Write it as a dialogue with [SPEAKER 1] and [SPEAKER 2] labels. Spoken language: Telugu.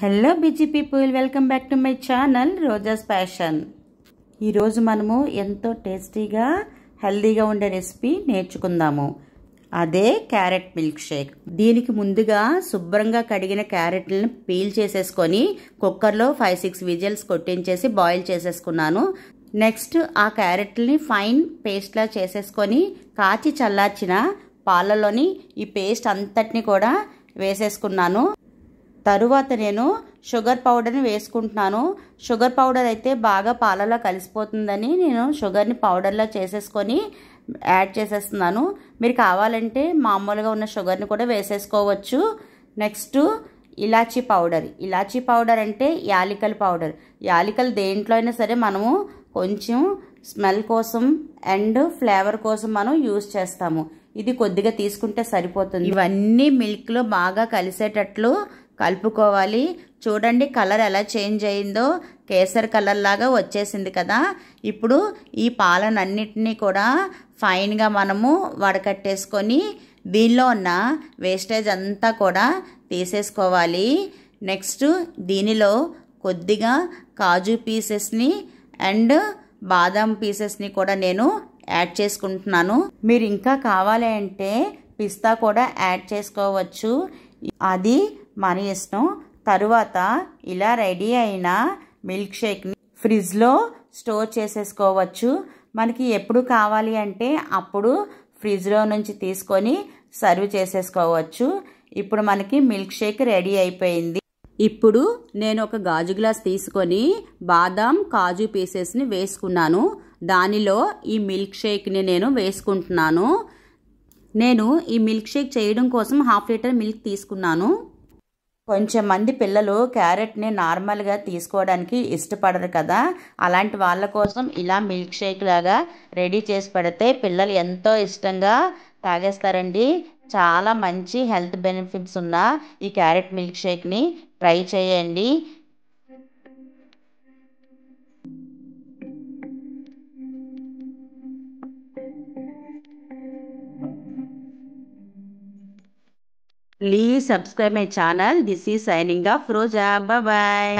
[SPEAKER 1] Hello busy people welcome back to my channel Rojas fashion ఈరోజు మనము ఎంతో టేస్టీగా హెల్దీగా ఉండే రెసిపీ నేర్చుకుందాము అదే క్యారెట్ మిల్క్ షేక్ దీనికి ముందుగా శుభ్రంగా కడిగిన క్యారెట్లను పీల్ చేసేసుకొని కుక్కర్లో ఫైవ్ సిక్స్ విజిల్స్ కొట్టించేసి బాయిల్ చేసేసుకున్నాను నెక్స్ట్ ఆ క్యారెట్ని ఫైన్ పేస్ట్లా చేసేసుకొని కాచి చల్లార్చిన పాలలోని ఈ పేస్ట్ అంతటిని కూడా వేసేసుకున్నాను తరువాత నేను షుగర్ పౌడర్ని వేసుకుంటున్నాను షుగర్ పౌడర్ అయితే బాగా పాలలో కలిసిపోతుందని నేను షుగర్ని పౌడర్లా చేసేసుకొని యాడ్ చేసేస్తున్నాను మీరు కావాలంటే మామూలుగా ఉన్న షుగర్ని కూడా వేసేసుకోవచ్చు నెక్స్ట్ ఇలాచీ పౌడర్ ఇలాచీ పౌడర్ అంటే యాలికల పౌడర్ యాలికలు దేంట్లో అయినా సరే మనము కొంచెం స్మెల్ కోసం అండ్ ఫ్లేవర్ కోసం మనం యూజ్ చేస్తాము ఇది కొద్దిగా తీసుకుంటే సరిపోతుంది ఇవన్నీ మిల్క్లో బాగా కలిసేటట్లు కలుపుకోవాలి చూడండి కలర్ ఎలా చేంజ్ అయిందో కేసర్ కలర్ లాగా వచ్చేసింది కదా ఇప్పుడు ఈ పాలనన్నిటినీ కూడా ఫైన్గా మనము వడకట్టేసుకొని దీనిలో ఉన్న వేస్టేజ్ అంతా కూడా తీసేసుకోవాలి నెక్స్ట్ దీనిలో కొద్దిగా కాజు పీసెస్ని అండ్ బాదం పీసెస్ని కూడా నేను యాడ్ చేసుకుంటున్నాను మీరు ఇంకా కావాలి అంటే పిస్తా కూడా యాడ్ చేసుకోవచ్చు అది మనీస్ను తరువాత ఇలా రెడీ అయిన మిల్క్ షేక్ని ఫ్రిడ్జ్లో స్టోర్ చేసేసుకోవచ్చు మనకి ఎప్పుడు కావాలి అంటే అప్పుడు ఫ్రిడ్జ్లో నుంచి తీసుకొని సర్వ్ చేసేసుకోవచ్చు ఇప్పుడు మనకి మిల్క్ షేక్ రెడీ అయిపోయింది ఇప్పుడు నేను ఒక గాజు గ్లాస్ తీసుకొని బాదం కాజు పీసెస్ని వేసుకున్నాను దానిలో ఈ మిల్క్ షేక్ని నేను వేసుకుంటున్నాను నేను ఈ మిల్క్ షేక్ చేయడం కోసం హాఫ్ లీటర్ మిల్క్ తీసుకున్నాను మంది పిల్లలు క్యారెట్ని నార్మల్గా తీసుకోవడానికి ఇష్టపడరు కదా అలాంటి వాళ్ళ కోసం ఇలా మిల్క్ షేక్ లాగా రెడీ చేసి పెడితే పిల్లలు ఎంతో ఇష్టంగా తాగేస్తారండి చాలా మంచి హెల్త్ బెనిఫిట్స్ ఉన్న ఈ క్యారెట్ మిల్క్ షేక్ని ట్రై చేయండి Please subscribe my channel. This is signing off Roja. Bye bye.